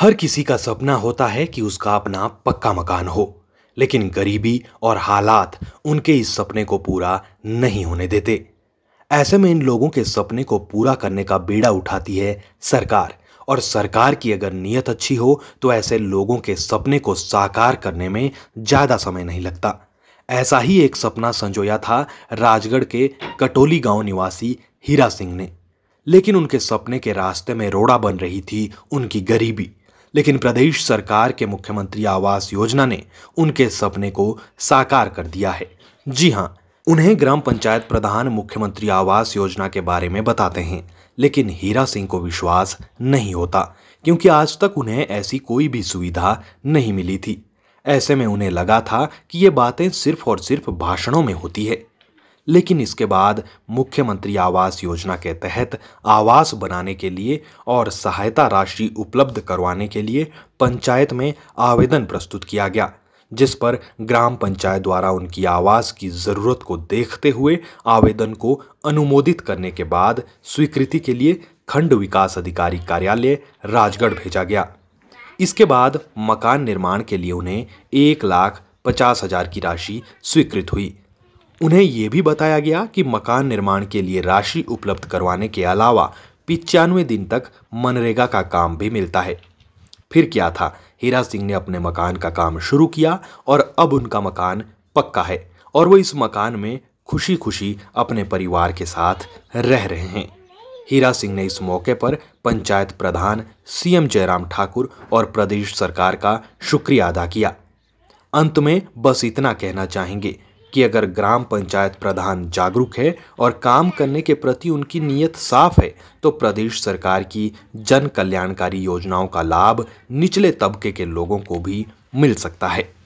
हर किसी का सपना होता है कि उसका अपना पक्का मकान हो लेकिन गरीबी और हालात उनके इस सपने को पूरा नहीं होने देते ऐसे में इन लोगों के सपने को पूरा करने का बेड़ा उठाती है सरकार और सरकार की अगर नीयत अच्छी हो तो ऐसे लोगों के सपने को साकार करने में ज़्यादा समय नहीं लगता ऐसा ही एक सपना संजोया था राजगढ़ के कटोली गांव निवासी हीरा सिंह ने लेकिन उनके सपने के रास्ते में रोड़ा बन रही थी उनकी गरीबी लेकिन प्रदेश सरकार के मुख्यमंत्री आवास योजना ने उनके सपने को साकार कर दिया है जी हाँ उन्हें ग्राम पंचायत प्रधान मुख्यमंत्री आवास योजना के बारे में बताते हैं लेकिन हीरा सिंह को विश्वास नहीं होता क्योंकि आज तक उन्हें ऐसी कोई भी सुविधा नहीं मिली थी ऐसे में उन्हें लगा था कि ये बातें सिर्फ और सिर्फ भाषणों में होती है लेकिन इसके बाद मुख्यमंत्री आवास योजना के तहत आवास बनाने के लिए और सहायता राशि उपलब्ध करवाने के लिए पंचायत में आवेदन प्रस्तुत किया गया जिस पर ग्राम पंचायत द्वारा उनकी आवास की ज़रूरत को देखते हुए आवेदन को अनुमोदित करने के बाद स्वीकृति के लिए खंड विकास अधिकारी कार्यालय राजगढ़ भेजा गया इसके बाद मकान निर्माण के लिए उन्हें एक लाख पचास हजार की राशि स्वीकृत हुई उन्हें ये भी बताया गया कि मकान निर्माण के लिए राशि उपलब्ध करवाने के अलावा पिचानवे दिन तक मनरेगा का काम भी मिलता है फिर क्या था हीरा सिंह ने अपने मकान का काम शुरू किया और अब उनका मकान पक्का है और वो इस मकान में खुशी खुशी अपने परिवार के साथ रह रहे हैं हीरा सिंह ने इस मौके पर पंचायत प्रधान सीएम जयराम ठाकुर और प्रदेश सरकार का शुक्रिया अदा किया अंत में बस इतना कहना चाहेंगे कि अगर ग्राम पंचायत प्रधान जागरूक है और काम करने के प्रति उनकी नीयत साफ है तो प्रदेश सरकार की जन कल्याणकारी योजनाओं का लाभ निचले तबके के लोगों को भी मिल सकता है